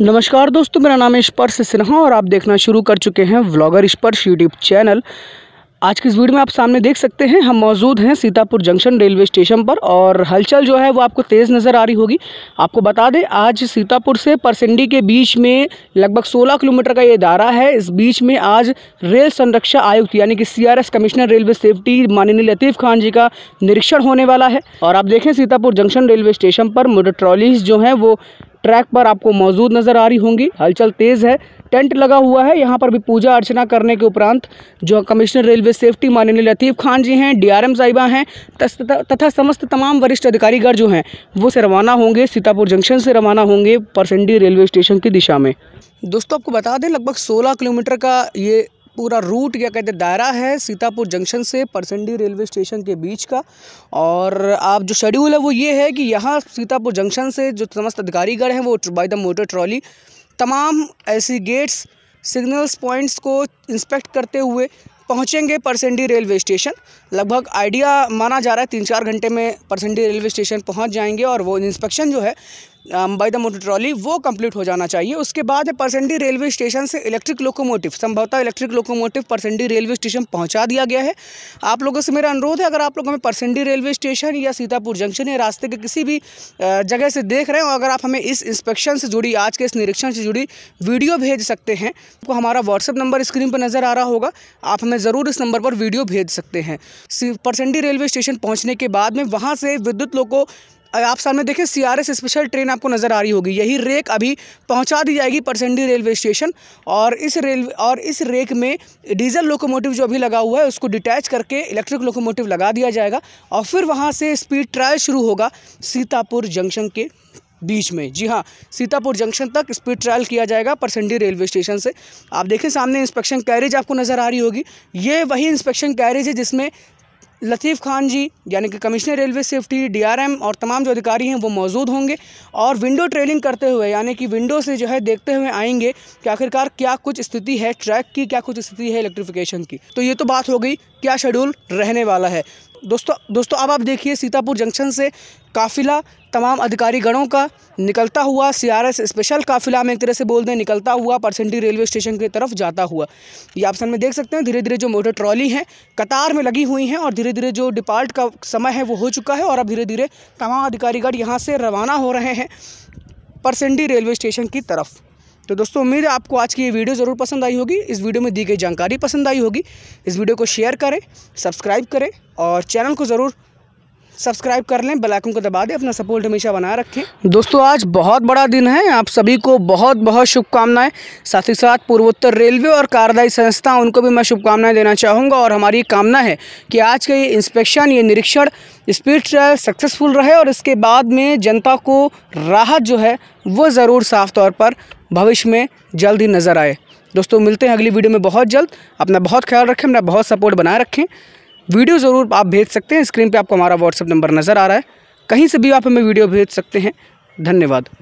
नमस्कार दोस्तों मेरा नाम है स्पर्श सिन्हा और आप देखना शुरू कर चुके हैं व्लॉगर स्पर्श यूट्यूब चैनल आज की इस वीडियो में आप सामने देख सकते हैं हम मौजूद हैं सीतापुर जंक्शन रेलवे स्टेशन पर और हलचल जो है वो आपको तेज़ नज़र आ रही होगी आपको बता दें आज सीतापुर से परसिंडी के बीच में लगभग 16 किलोमीटर का ये दायरा है इस बीच में आज रेल संरक्षा आयुक्त यानी कि सीआरएस कमिश्नर रेलवे सेफ्टी माननीय लतीफ़ खान जी का निरीक्षण होने वाला है और आप देखें सीतापुर जंक्शन रेलवे स्टेशन पर मोटर ट्रॉलीज जो हैं वो ट्रैक पर आपको मौजूद नज़र आ रही होंगी हलचल तेज़ है टेंट लगा हुआ है यहाँ पर भी पूजा अर्चना करने के उपरांत जो कमिश्नर रेलवे सेफ्टी माननीय लतीफ़ खान जी हैं डीआरएम साहिबा हैं तथा समस्त तमाम वरिष्ठ अधिकारीगढ़ जो हैं वो से रवाना होंगे सीतापुर जंक्शन से रवाना होंगे परसंडी रेलवे स्टेशन की दिशा में दोस्तों आपको बता दें लगभग सोलह किलोमीटर का ये पूरा रूट या कहते दायरा है सीतापुर जंक्शन से परसंडी रेलवे स्टेशन के बीच का और आप जो शेड्यूल है वो ये है कि यहाँ सीतापुर जंक्शन से जो समस्त अधिकारीगढ़ हैं वो बाई द मोटर ट्रॉली तमाम ऐसी गेट्स सिग्नल्स पॉइंट्स को इंस्पेक्ट करते हुए पहुँचेंगे परसेंडी रेलवे स्टेशन लगभग आइडिया माना जा रहा है तीन चार घंटे में परसेंडी रेलवे स्टेशन पहुँच जाएंगे और वो इंस्पेक्शन जो है बाई द मोटर ट्रॉली वो कंप्लीट हो जाना चाहिए उसके बाद परसेंडी रेलवे स्टेशन से इलेक्ट्रिक लोकोमोटिव संभवतः electric locomotive Parsendi railway station पहुंचा दिया गया है आप लोगों से मेरा अनुरोध है अगर आप लोग हमें परसेंडी रेलवे स्टेशन या सीतापुर जंक्शन या रास्ते के किसी भी जगह से देख रहे हो अगर आप हमें इस इंस्पेक्शन से जुड़ी आज के इस निरीक्षण से जुड़ी वीडियो भेज सकते हैं तो हमारा व्हाट्सअप नंबर स्क्रीन पर नज़र आ रहा होगा आप हमें हमें ज़रूर इस नंबर पर वीडियो भेज सकते हैं परसेंडी रेलवे स्टेशन पहुँचने के बाद में वहाँ से विद्युत लोग को आप सामने देखें सीआरएस स्पेशल ट्रेन आपको नज़र आ रही होगी यही रेक अभी पहुंचा दी जाएगी परसेंडी रेलवे स्टेशन और इस रेल और इस रेक में डीजल लोकोमोटिव जो अभी लगा हुआ है उसको डिटैच करके इलेक्ट्रिक लोकोमोटिव लगा दिया जाएगा और फिर वहां से स्पीड ट्रायल शुरू होगा सीतापुर जंक्शन के बीच में जी हाँ सीतापुर जंक्शन तक स्पीड ट्रायल किया जाएगा परसंडी रेलवे स्टेशन से आप देखें सामने इंस्पेक्शन कैरेज आपको नज़र आ रही होगी ये वही इंस्पेक्शन कैरेज है जिसमें लतीफ़ खान जी यानी कि कमिश्नर रेलवे सेफ्टी डीआरएम और तमाम जो अधिकारी हैं वो मौजूद होंगे और विंडो ट्रेलिंग करते हुए यानी कि विंडो से जो है देखते हुए आएंगे कि आखिरकार क्या कुछ स्थिति है ट्रैक की क्या कुछ स्थिति है इलेक्ट्रिफिकेशन की तो ये तो बात हो गई क्या शेड्यूल रहने वाला है दोस्तों दोस्तों अब आप देखिए सीतापुर जंक्शन से काफ़िला तमाम अधिकारी गणों का निकलता हुआ सीआरएस स्पेशल काफिला में एक तरह से बोल दें निकलता हुआ परसेंटी रेलवे स्टेशन की तरफ जाता हुआ ये ऑप्शन में देख सकते हैं धीरे धीरे जो मोटर ट्रॉली हैं कतार में लगी हुई हैं और धीरे धीरे जो डिपार्ट का समय है वो हो चुका है और अब धीरे धीरे तमाम अधिकारी गण यहाँ से रवाना हो रहे हैं परसेंटी रेलवे स्टेशन की तरफ तो दोस्तों उम्मीद है आपको आज की ये वीडियो ज़रूर पसंद आई होगी इस वीडियो में दी गई जानकारी पसंद आई होगी इस वीडियो को शेयर करें सब्सक्राइब करें और चैनल को ज़रूर सब्सक्राइब कर लें बेलाइकन को दबा दें अपना सपोर्ट हमेशा बनाए रखें दोस्तों आज बहुत बड़ा दिन है आप सभी को बहुत बहुत शुभकामनाएं साथ ही साथ पूर्वोत्तर रेलवे और कारदायी संस्था उनको भी मैं शुभकामनाएं देना चाहूँगा और हमारी कामना है कि आज का ये इंस्पेक्शन ये निरीक्षण स्पीड ट्रायल सक्सेसफुल रहे और इसके बाद में जनता को राहत जो है वो ज़रूर साफ तौर पर भविष्य में जल्द ही नज़र आए दोस्तों मिलते हैं अगली वीडियो में बहुत जल्द अपना बहुत ख्याल रखें अपना बहुत सपोर्ट बनाए रखें वीडियो ज़रूर आप भेज सकते हैं स्क्रीन पर आपको हमारा व्हाट्सअप नंबर नज़र आ रहा है कहीं से भी आप हमें वीडियो भेज सकते हैं धन्यवाद